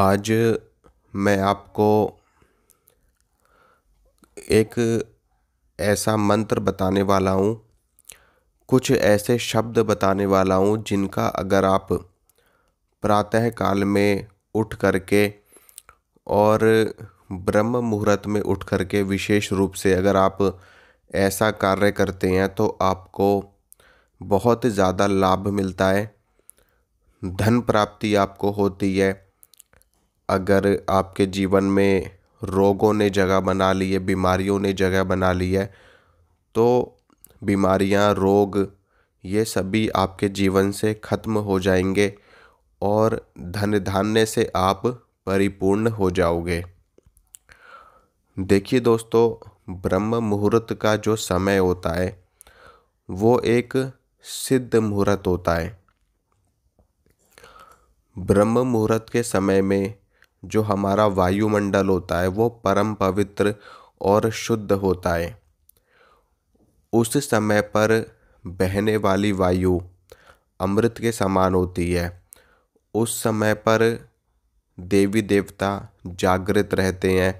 आज मैं आपको एक ऐसा मंत्र बताने वाला हूँ कुछ ऐसे शब्द बताने वाला हूँ जिनका अगर आप प्रातः काल में उठ करके और ब्रह्म मुहूर्त में उठ करके विशेष रूप से अगर आप ऐसा कार्य करते हैं तो आपको बहुत ज़्यादा लाभ मिलता है धन प्राप्ति आपको होती है अगर आपके जीवन में रोगों ने जगह बना ली है बीमारियों ने जगह बना ली है तो बीमारियां रोग ये सभी आपके जीवन से ख़त्म हो जाएंगे और धन धान्य से आप परिपूर्ण हो जाओगे देखिए दोस्तों ब्रह्म मुहूर्त का जो समय होता है वो एक सिद्ध मुहूर्त होता है ब्रह्म मुहूर्त के समय में जो हमारा वायुमंडल होता है वो परम पवित्र और शुद्ध होता है उस समय पर बहने वाली वायु अमृत के समान होती है उस समय पर देवी देवता जागृत रहते हैं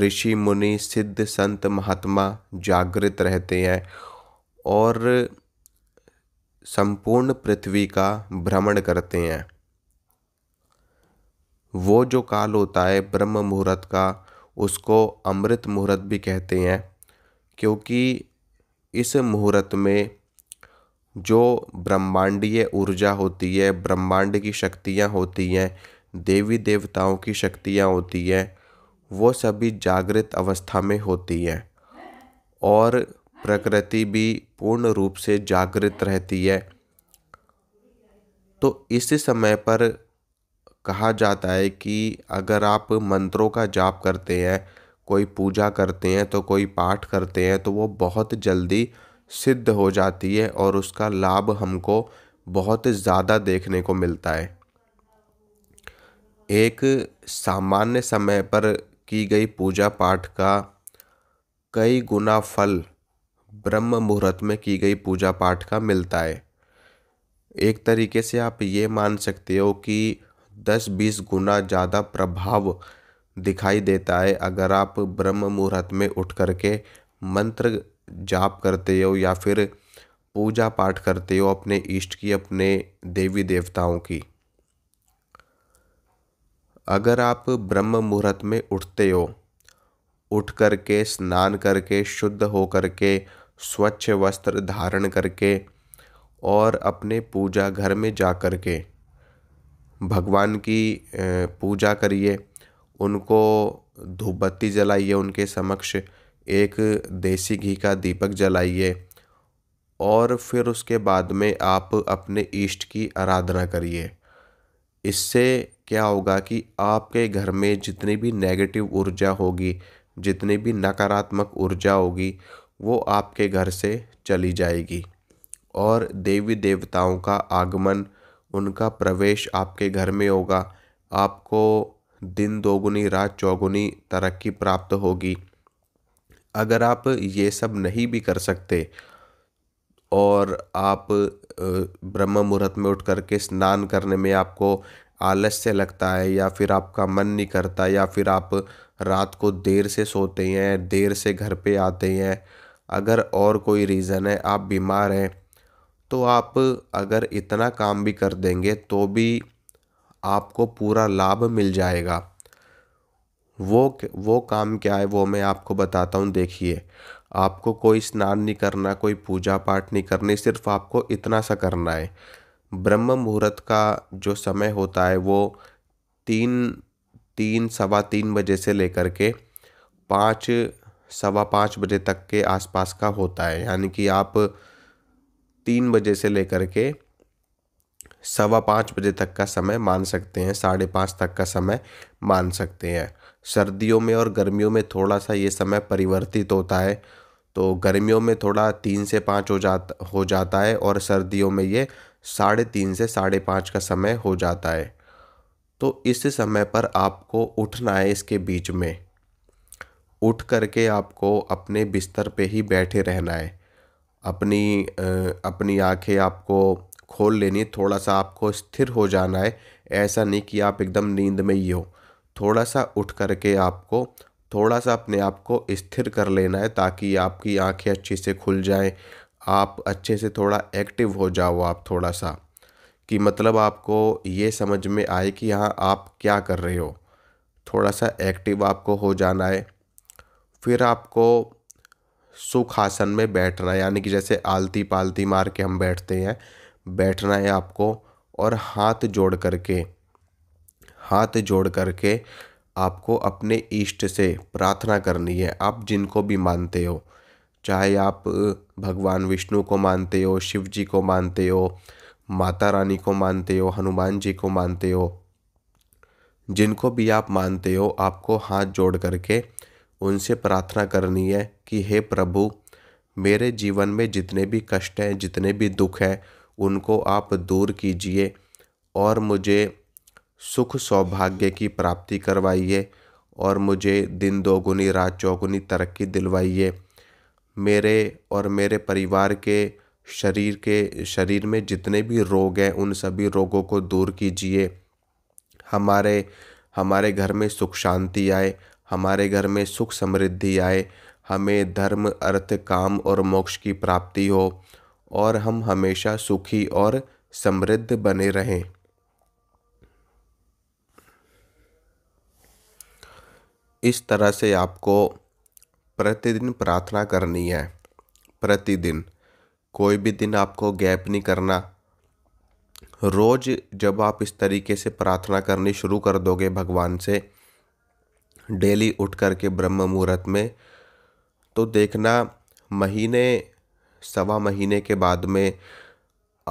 ऋषि मुनि सिद्ध संत महात्मा जागृत रहते हैं और संपूर्ण पृथ्वी का भ्रमण करते हैं वो जो काल होता है ब्रह्म मुहूर्त का उसको अमृत मुहूर्त भी कहते हैं क्योंकि इस मुहूर्त में जो ब्रह्मांडीय ऊर्जा होती है ब्रह्मांड की शक्तियाँ होती हैं देवी देवताओं की शक्तियाँ होती हैं वो सभी जागृत अवस्था में होती हैं और प्रकृति भी पूर्ण रूप से जागृत रहती है तो इस समय पर कहा जाता है कि अगर आप मंत्रों का जाप करते हैं कोई पूजा करते हैं तो कोई पाठ करते हैं तो वो बहुत जल्दी सिद्ध हो जाती है और उसका लाभ हमको बहुत ज़्यादा देखने को मिलता है एक सामान्य समय पर की गई पूजा पाठ का कई गुना फल ब्रह्म मुहूर्त में की गई पूजा पाठ का मिलता है एक तरीके से आप ये मान सकते हो कि दस बीस गुना ज़्यादा प्रभाव दिखाई देता है अगर आप ब्रह्म मुहूर्त में उठ करके मंत्र जाप करते हो या फिर पूजा पाठ करते हो अपने इष्ट की अपने देवी देवताओं की अगर आप ब्रह्म मुहूर्त में उठते हो उठ करके स्नान करके शुद्ध हो करके स्वच्छ वस्त्र धारण करके और अपने पूजा घर में जा कर के भगवान की पूजा करिए उनको धूप बत्ती जलाइए उनके समक्ष एक देसी घी का दीपक जलाइए और फिर उसके बाद में आप अपने इष्ट की आराधना करिए इससे क्या होगा कि आपके घर में जितनी भी नेगेटिव ऊर्जा होगी जितनी भी नकारात्मक ऊर्जा होगी वो आपके घर से चली जाएगी और देवी देवताओं का आगमन उनका प्रवेश आपके घर में होगा आपको दिन दोगुनी रात चौगुनी तरक्की प्राप्त होगी अगर आप ये सब नहीं भी कर सकते और आप ब्रह्म मुहूर्त में उठ करके स्नान करने में आपको आलस्य लगता है या फिर आपका मन नहीं करता या फिर आप रात को देर से सोते हैं देर से घर पे आते हैं अगर और कोई रीज़न है आप बीमार हैं तो आप अगर इतना काम भी कर देंगे तो भी आपको पूरा लाभ मिल जाएगा वो वो काम क्या है वो मैं आपको बताता हूँ देखिए आपको कोई स्नान नहीं करना कोई पूजा पाठ नहीं करनी सिर्फ आपको इतना सा करना है ब्रह्म मुहूर्त का जो समय होता है वो तीन तीन सवा तीन बजे से लेकर के पाँच सवा पाँच बजे तक के आसपास का होता है यानी कि आप तीन बजे से लेकर के सवा पाँच बजे तक का समय मान सकते हैं साढ़े पाँच तक का समय मान सकते हैं सर्दियों में और गर्मियों में थोड़ा सा ये समय परिवर्तित होता है तो गर्मियों में थोड़ा तीन से पाँच हो जा हो जाता है और सर्दियों में ये साढ़े तीन से साढ़े पाँच का समय हो जाता है तो इस समय पर आपको उठना है इसके बीच में उठ करके आपको अपने बिस्तर पे ही बैठे रहना है अपनी अपनी आँखें आपको खोल लेनी थोड़ा सा आपको स्थिर हो जाना है ऐसा नहीं कि आप एकदम नींद में ही हो थोड़ा सा उठ कर के आपको थोड़ा सा अपने आप को स्थिर कर लेना है ताकि आपकी आंखें अच्छे से खुल जाएं आप अच्छे से थोड़ा एक्टिव हो जाओ आप थोड़ा सा कि मतलब आपको ये समझ में आए कि हाँ आप क्या कर रहे हो थोड़ा सा एक्टिव आपको हो जाना है फिर आपको सुखासन में बैठना यानी कि जैसे आलती पालती मार के हम बैठते हैं बैठना है आपको और हाथ जोड़ करके हाथ जोड़ करके आपको अपने इष्ट से प्रार्थना करनी है आप जिनको भी मानते हो चाहे आप भगवान विष्णु को मानते हो शिव जी को मानते हो माता रानी को मानते हो हनुमान जी को मानते हो जिनको भी आप मानते हो आपको हाथ जोड़ करके उनसे प्रार्थना करनी है कि हे प्रभु मेरे जीवन में जितने भी कष्ट हैं जितने भी दुख हैं उनको आप दूर कीजिए और मुझे सुख सौभाग्य की प्राप्ति करवाइए और मुझे दिन दोगुनी रात चौगुनी तरक्की दिलवाइए मेरे और मेरे परिवार के शरीर के शरीर में जितने भी रोग हैं उन सभी रोगों को दूर कीजिए हमारे हमारे घर में सुख शांति आए हमारे घर में सुख समृद्धि आए हमें धर्म अर्थ काम और मोक्ष की प्राप्ति हो और हम हमेशा सुखी और समृद्ध बने रहें इस तरह से आपको प्रतिदिन प्रार्थना करनी है प्रतिदिन कोई भी दिन आपको गैप नहीं करना रोज़ जब आप इस तरीके से प्रार्थना करनी शुरू कर दोगे भगवान से डेली उठ कर के ब्रह्म मुहूर्त में तो देखना महीने सवा महीने के बाद में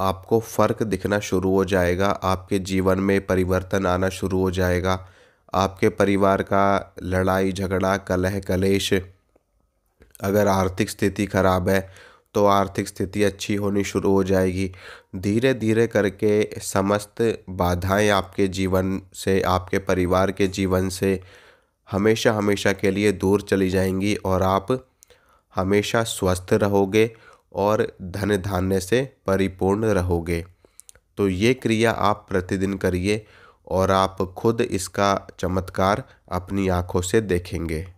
आपको फ़र्क दिखना शुरू हो जाएगा आपके जीवन में परिवर्तन आना शुरू हो जाएगा आपके परिवार का लड़ाई झगड़ा कलह कलेश अगर आर्थिक स्थिति ख़राब है तो आर्थिक स्थिति अच्छी होनी शुरू हो जाएगी धीरे धीरे करके समस्त बाधाएं आपके जीवन से आपके परिवार के जीवन से हमेशा हमेशा के लिए दूर चली जाएंगी और आप हमेशा स्वस्थ रहोगे और धन धान्य से परिपूर्ण रहोगे तो ये क्रिया आप प्रतिदिन करिए और आप खुद इसका चमत्कार अपनी आँखों से देखेंगे